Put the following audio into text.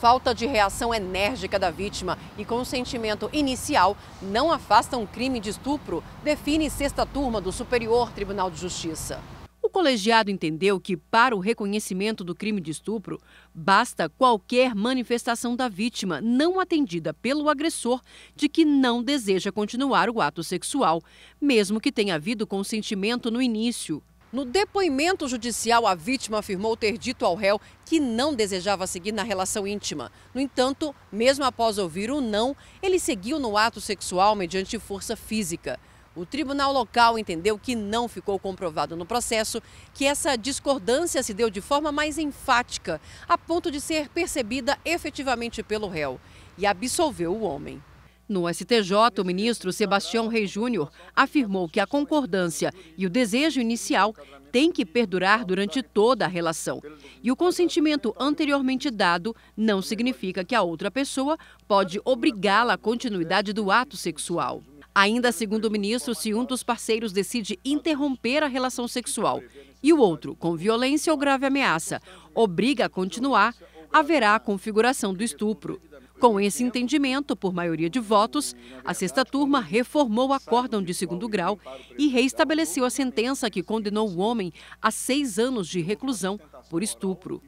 falta de reação enérgica da vítima e consentimento inicial não afasta um crime de estupro, define sexta turma do Superior Tribunal de Justiça. O colegiado entendeu que, para o reconhecimento do crime de estupro, basta qualquer manifestação da vítima não atendida pelo agressor de que não deseja continuar o ato sexual, mesmo que tenha havido consentimento no início. No depoimento judicial, a vítima afirmou ter dito ao réu que não desejava seguir na relação íntima. No entanto, mesmo após ouvir o não, ele seguiu no ato sexual mediante força física. O tribunal local entendeu que não ficou comprovado no processo que essa discordância se deu de forma mais enfática, a ponto de ser percebida efetivamente pelo réu, e absolveu o homem. No STJ, o ministro Sebastião Rei Júnior afirmou que a concordância e o desejo inicial têm que perdurar durante toda a relação. E o consentimento anteriormente dado não significa que a outra pessoa pode obrigá-la à continuidade do ato sexual. Ainda segundo o ministro, se um dos parceiros decide interromper a relação sexual e o outro, com violência ou grave ameaça, obriga a continuar, haverá a configuração do estupro. Com esse entendimento, por maioria de votos, a sexta turma reformou o acórdão de segundo grau e reestabeleceu a sentença que condenou o homem a seis anos de reclusão por estupro.